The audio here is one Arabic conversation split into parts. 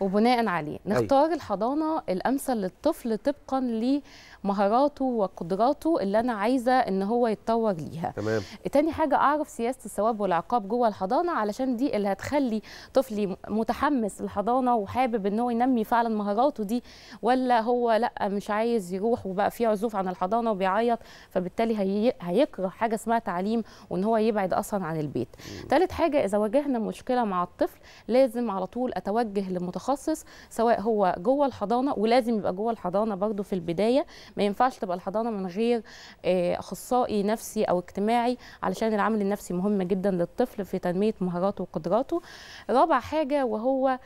وبناء عليه أيوة. نختار أي. الحضانه الامثل للطفل طبقا لمهاراته وقدراته اللي انا عايزه ان هو يتطور ليها تمام تاني حاجه اعرف سياسه الثواب والعقاب جوه الحضانه علشان دي اللي هتخلي طفلي متحمس للحضانه وحابب ان هو ينمي فعلا مهاراته دي ولا هو لا مش عايز يروح وبقى في عزوف عن الحضانه وبيعيط فبالتالي هي... هيكره حاجه اسمها تعليم وان هو يبعد اصلا عن البيت ثالث حاجه اذا واجهنا مشكله مع الطفل لازم على طول اتوجه لمتخصص متخصص سواء هو جوه الحضانه ولازم يبقى جوه الحضانه برضو في البدايه ما ينفعش تبقى الحضانه من غير آه، اخصائي نفسي او اجتماعي علشان العامل النفسي مهم جدا للطفل في تنميه مهاراته وقدراته رابع حاجه وهو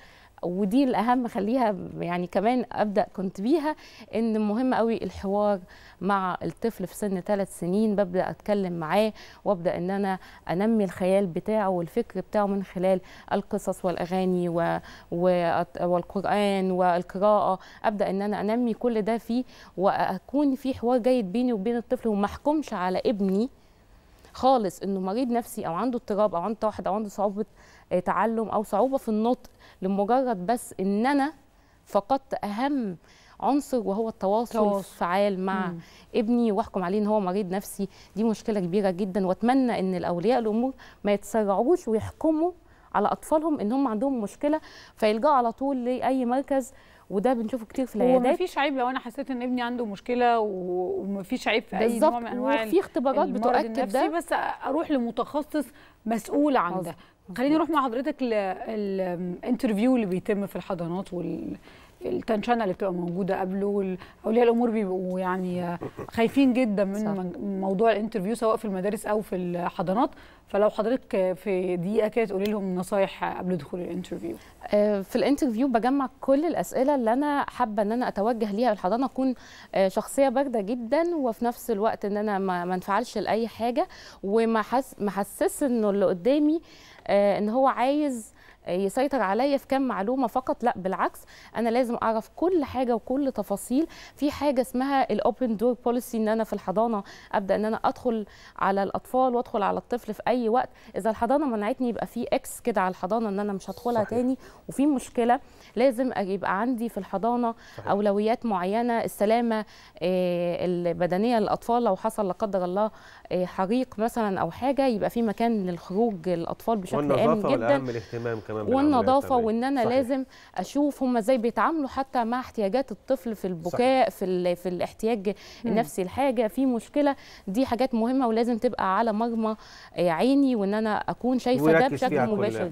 ودي الاهم خليها يعني كمان ابدا كنت بيها ان مهم قوي الحوار مع الطفل في سن ثلاث سنين ببدا اتكلم معاه وابدا ان انا انمي الخيال بتاعه والفكر بتاعه من خلال القصص والاغاني و... و... والقران والقراءه ابدا ان انا انمي كل ده فيه واكون في حوار جيد بيني وبين الطفل وما احكمش على ابني خالص انه مريض نفسي او عنده اضطراب او عنده توحد او عنده صعوبه آه، تعلم او صعوبه في النطق لمجرد بس ان انا فقدت اهم عنصر وهو التواصل طوص. الفعال مع مم. ابني واحكم عليه ان هو مريض نفسي دي مشكله كبيره جدا واتمنى ان الاولياء الامور ما يتسرعوش ويحكموا على اطفالهم ان هم عندهم مشكله فيلجأوا على طول لاي مركز وده بنشوفه كتير في العيادات ومفيش عيب لو انا حسيت ان ابني عنده مشكله ومفيش عيب في اي نوع من انواع وفي اختبارات بتؤكد ده بس اروح لمتخصص مسؤول عن ده خليني اروح مع حضرتك للانترفيو اللي بيتم في الحضانات وال التنشنه اللي بتبقى موجوده قبله اولياء الامور بيبقوا يعني خايفين جدا من صح. موضوع الانترفيو سواء في المدارس او في الحضانات فلو حضرتك في دقيقه كده تقولي لهم نصايح قبل دخول الانترفيو آه، في الانترفيو بجمع كل الاسئله اللي انا حابه ان انا اتوجه ليها الحضانه اكون آه، شخصيه بارده جدا وفي نفس الوقت ان انا ما انفعلش لاي حاجه وما حسس انه اللي قدامي آه، ان هو عايز يسيطر عليا في كام معلومه فقط لا بالعكس انا لازم اعرف كل حاجه وكل تفاصيل في حاجه اسمها الاوبن دور بوليسي ان انا في الحضانه ابدا ان انا ادخل على الاطفال وادخل على الطفل في اي وقت اذا الحضانه منعتني يبقى في اكس كده على الحضانه ان انا مش هدخلها صحيح. تاني وفي مشكله لازم يبقى عندي في الحضانه صحيح. اولويات معينه السلامه آه، البدنيه للاطفال لو حصل لا قدر الله آه، حريق مثلا او حاجه يبقى في مكان للخروج للاطفال بشكل امن جدا والاهم الاهتمام كمان كمان والنظافه وان انا صحيح. لازم اشوف هم ازاي بيتعاملوا حتى مع احتياجات الطفل في البكاء صحيح. في ال... في الاحتياج النفسي الحاجه في مشكله دي حاجات مهمه ولازم تبقى على مرمى عيني وان انا اكون شايفه ده بشكل مباشر